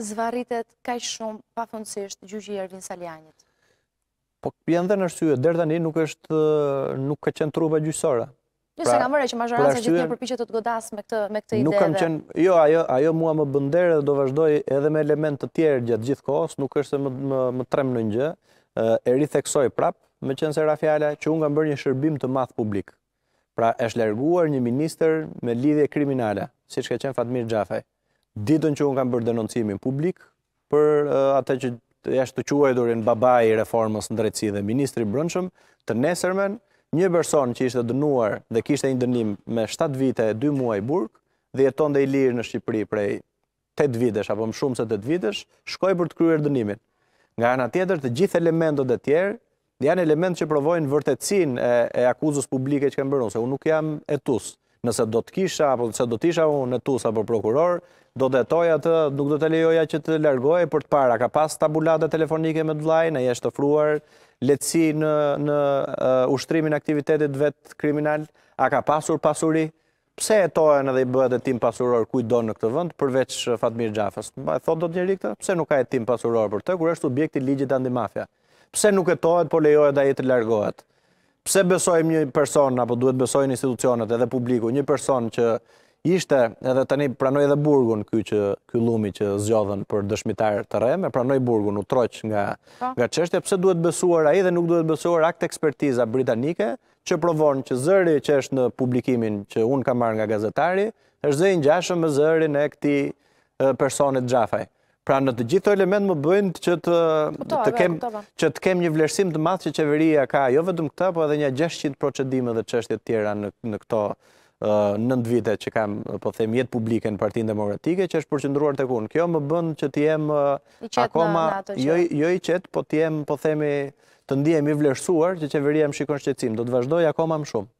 zvaritet ka shumë pa fundësisht gjyqi Ervin Salianit? Po, jenë në nërsyë, dherë dhe një nuk është, nuk ka qenë truve gjyqësora. Jo, pra, një se nga mërë që mazhoranës se gjithë një përpichet të të godas me këtë ide. Nuk kam qenë, jo, ajo mua më bëndere dhe do vazhdoj edhe me element të tjerë gjatë gjithë kohës, nuk është se më trem në një, e ritheksoj prapë, me qenë se Rafjala, që unë kam bërë një shërbim të math publik. Pra, është lerguar një minister me lidhje kriminale, si që ka qenë Fatmir Gjafaj ditën që unë kam bërë denoncimin publik për atë që jashtë të quajdurin babai i reformës në drejtësi dhe ministri brëndshëm, të nesërmen, një person që ishte dënuar dhe kishte një dënim me 7 vite e 2 muaj burg dhe jeton dhe i lirë në Shqipëri prej 8 vitesh apo më shumë se 8 vitesh, shkoj për të kryer dënimin. Nga ana tjetër, të gjithë elementot dhe tjerë janë elementë që provojnë vërtetësinë e, akuzës publike që kanë bërë, se unë nuk jam etus nëse do të kisha, apo nëse do të isha unë në tusë apo prokuror, do të etoja të, nuk do të lejoja që të lërgoj, për të para, ka pas tabulate telefonike me dëllaj, në jeshtë të fruar, letësi në, në uh, ushtrimin aktivitetit vetë kriminal, a ka pasur pasuri, pse e tojën edhe i bëhet e tim pasuror kujdo në këtë vënd, përveç uh, Fatmir Gjafës. Ma e thot do të njëri këtë, pse nuk ka e tim pasuror për të, kur është subjekti ligjit anti-mafia. Pse nuk e tojët, po lejojët a i të largohet pse besojmë një person, apo duhet besojnë institucionet edhe publiku, një person që ishte, edhe tani pranoj edhe burgun, ky që ky lumi që zgjodhen për dëshmitar të rre, me pranoj burgun u troq nga po. nga çështja, pse duhet besuar ai dhe nuk duhet besuar akt ekspertiza britanike që provon që zëri që është në publikimin që un ka marr nga gazetari, është zë i ngjashëm me zërin e këtij personit Xhafaj. Pra në të gjithë element më bëjnë që të, të, kem, që të kem një vlerësim të madhë që qeveria ka, jo vetëm këta, po edhe një 600 procedime dhe qështje tjera në, në këto nëndë vite që kam, po them, jetë publike në partinë demokratike, që është përqëndruar të kunë. Kjo më bënë që jem akoma, jo, jo i jo qetë, po t'jem, po themi, të ndihemi i vlerësuar që qeveria më shikon shqecim. Do të vazhdoj akoma më shumë.